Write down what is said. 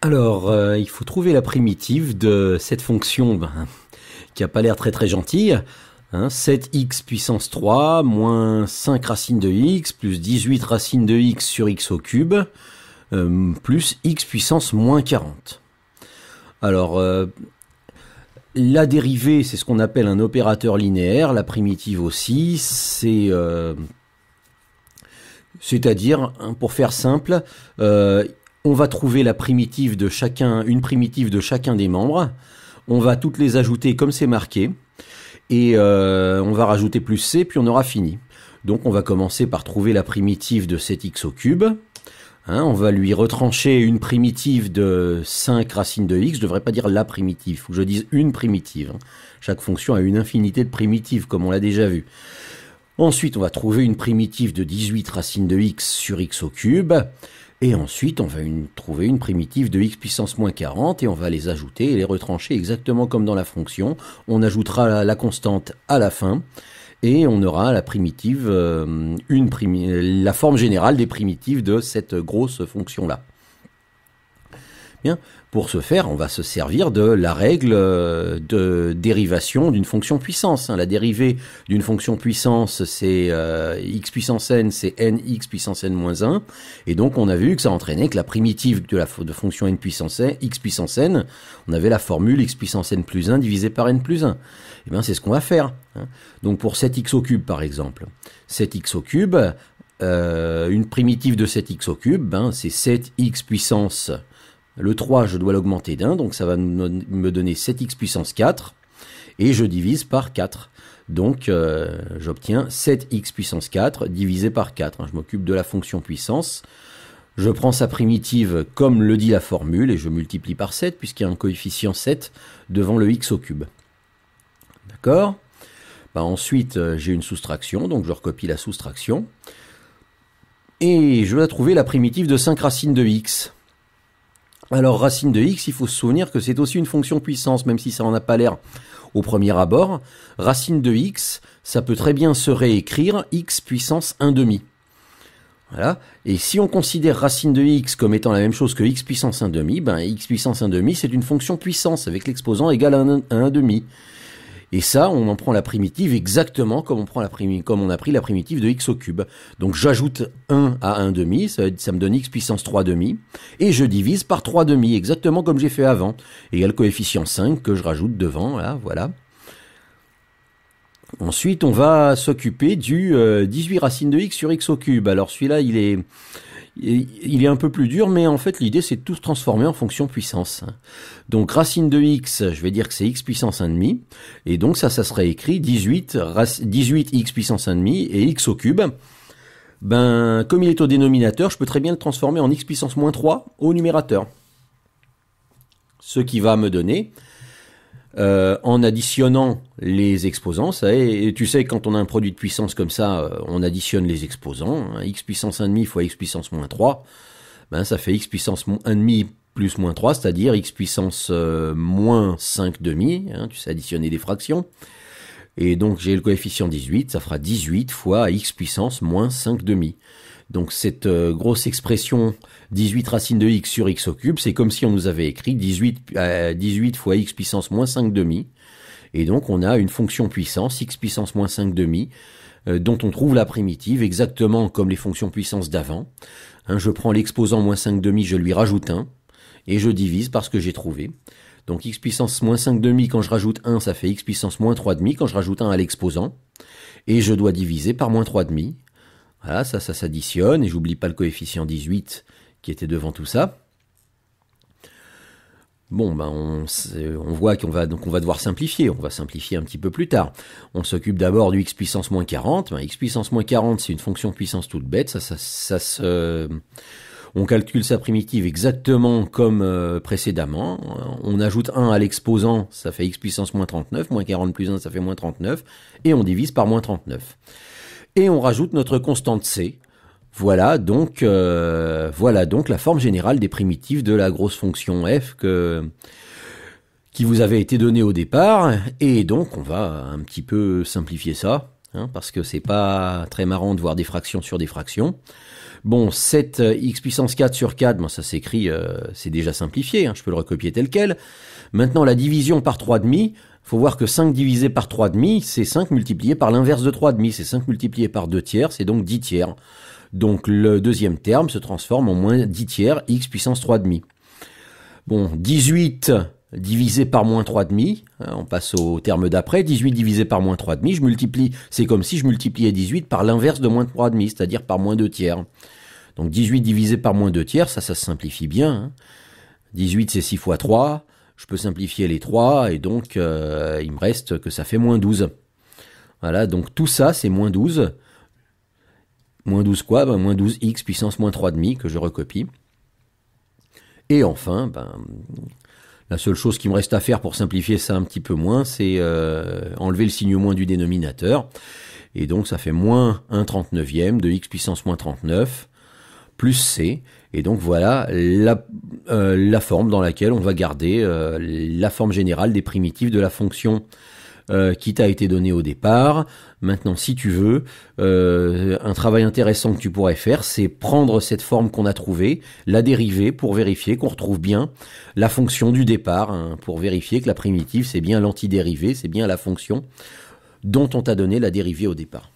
Alors, euh, il faut trouver la primitive de cette fonction ben, qui a pas l'air très très gentille. 7x hein. puissance 3 moins 5 racine de x plus 18 racines de x sur x au cube euh, plus x puissance moins 40. Alors, euh, la dérivée, c'est ce qu'on appelle un opérateur linéaire, la primitive aussi, c'est... c'est-à-dire, hein, pour faire simple, on va trouver la primitive de chacun, une primitive de chacun des membres. On va toutes les ajouter comme c'est marqué. Et euh, on va rajouter plus C, puis on aura fini. Donc on va commencer par trouver la primitive de 7 x au cube. Hein, on va lui retrancher une primitive de 5 racines de x. Je ne devrais pas dire la primitive, faut que je dise une primitive. Hein. Chaque fonction a une infinité de primitives, comme on l'a déjà vu. Ensuite, on va trouver une primitive de 18 racines de x sur x au cube. Et ensuite, on va trouver une primitive de x puissance moins 40 et on va les ajouter et les retrancher exactement comme dans la fonction. On ajoutera la, constante à la fin et on aura la primitive, euh, une la forme générale des primitives de cette grosse fonction-là. Pour ce faire, on va se servir de la règle euh, de dérivation d'une fonction puissance. Hein. La dérivée d'une fonction puissance, c'est euh, x puissance n, c'est nx puissance n moins 1. Et donc, on a vu que ça entraînait que la primitive de la de fonction n puissance n, x puissance n, on avait la formule x puissance n plus 1 divisé par n plus 1. Et eh bien, c'est ce qu'on va faire. Hein. Donc, pour 7x au cube, par exemple, 7x au cube, euh, une primitive de 7x au cube, ben, c'est 7x puissance le 3, je dois l'augmenter d'un, donc ça va me donner 7x puissance 4. Et je divise par 4. Donc euh, j'obtiens 7x puissance 4 divisé par 4. Je m'occupe de la fonction puissance. Je prends sa primitive comme le dit la formule et je multiplie par 7 puisqu'il y a un coefficient 7 devant le x au cube. D'accord bah, Ensuite, euh, j'ai une soustraction, donc je recopie la soustraction. Et je dois trouver la primitive de 5 racines de x. Alors racine de x, il faut se souvenir que c'est aussi une fonction puissance, même si ça n'en a pas l'air au premier abord. Racine de x, ça peut très bien se réécrire x puissance 1 demi. Voilà. Et si on considère racine de x comme étant la même chose que x puissance 1 demi, ben x puissance 1 demi, c'est une fonction puissance avec l'exposant égal à 1 demi. Et ça, on en prend la primitive exactement comme on, prend la comme on a pris la primitive de x au cube. Donc j'ajoute 1 à 1 ça, me donne x puissance 3 et je divise par 3 exactement comme j'ai fait avant. Et il y a le coefficient 5 que je rajoute devant, là, voilà. Ensuite, on va s'occuper du 18 euh, racines de x sur x au cube. Alors celui-là, il est il est un peu plus dur, mais en fait l'idée c'est de tout se transformer en fonction puissance. Donc racine de x, je vais dire que c'est x puissance 1,5, et donc ça, ça serait écrit 18, x puissance 1,5 et x au cube. Ben, comme il est au dénominateur, je peux très bien le transformer en x puissance moins 3 au numérateur. Ce qui va me donner euh, en additionnant les exposants. Ça et tu sais, quand on a un produit de puissance comme ça, euh, on additionne les exposants. Hein, x puissance 1,5 fois x puissance moins 3, ben, ça fait x puissance 1,5 plus moins 3, c'est-à-dire x puissance euh, moins 5 demi, hein, tu sais additionner des fractions. Et donc j'ai le coefficient 18, ça fera 18 fois x puissance moins 5 demi. Donc cette euh, grosse expression 18 racine de x sur x au cube, c'est comme si on nous avait écrit 18, 18 euh, fois x puissance moins 5 demi. Et donc on a une fonction puissance, x puissance moins 5 demi, euh, dont on trouve la primitive exactement comme les fonctions puissance d'avant. Hein, je prends l'exposant moins 5 demi, je lui rajoute 1, et je divise par ce que j'ai trouvé. Donc x puissance moins 5 demi, quand je rajoute 1, ça fait x puissance moins 3 demi, quand je rajoute 1 à l'exposant. Et je dois diviser par moins 3 demi. Voilà, ah, ça, ça s'additionne, et j'oublie pas le coefficient 18 qui était devant tout ça. Bon, ben on, voit qu'on va, donc on va devoir simplifier, on va simplifier un petit peu plus tard. On s'occupe d'abord du x puissance moins 40. Ben, x puissance moins 40, c'est une fonction puissance toute bête, ça, ça, se... on calcule sa primitive exactement comme euh, précédemment. Euh, on ajoute 1 à l'exposant, ça fait x puissance moins 39. Moins 40 plus 1, ça fait moins 39. Et on divise par moins 39 et on rajoute notre constante C. Voilà donc, euh, voilà donc la forme générale des primitives de la grosse fonction f que, qui vous avait été donnée au départ. Et donc on va un petit peu simplifier ça, hein, parce que c'est pas très marrant de voir des fractions sur des fractions. Bon, 7x euh, puissance 4 sur 4, ça s'écrit, euh, c'est déjà simplifié, hein, je peux le recopier tel quel. Maintenant, la division par 3,5, faut voir que 5 divisé par 3,5, c'est 5 multiplié par l'inverse de 3,5. C'est 5 multiplié par 2 tiers, c'est donc 10 tiers. Donc le deuxième terme se transforme en moins 10 tiers, x puissance 3,5. Bon, 18 divisé par moins 3,5, hein, on passe au terme d'après, 18 divisé par moins 3,5, je multiplie, c'est comme si je multipliais 18 par l'inverse de moins 3,5, c'est-à-dire par moins 2 tiers. Donc 18 divisé par moins 2 tiers, ça, ça se simplifie bien. 18 hein. c'est 6 fois 3, je peux simplifier les 3 et donc euh, il me reste que ça fait moins 12. Voilà, donc tout ça, c'est moins 12. Moins 12 quoi ben, Moins 12x puissance moins 3,5 que je recopie. Et enfin, ben, la seule chose qui me reste à faire pour simplifier ça un petit peu moins, c'est euh, enlever le signe moins du dénominateur. Et donc ça fait moins 1 39e de x puissance moins 39 plus c. Et donc voilà euh, la, forme dans laquelle on va garder euh, la forme générale des primitives de la fonction euh, qui t'a été donnée au départ. Maintenant, si tu veux, un travail intéressant que tu pourrais faire, c'est prendre cette forme qu'on a trouvée, la dériver pour vérifier qu'on retrouve bien la fonction du départ, hein, pour vérifier que la primitive, c'est bien l'antidérivée, c'est bien la fonction dont on t'a donné la dérivée au départ.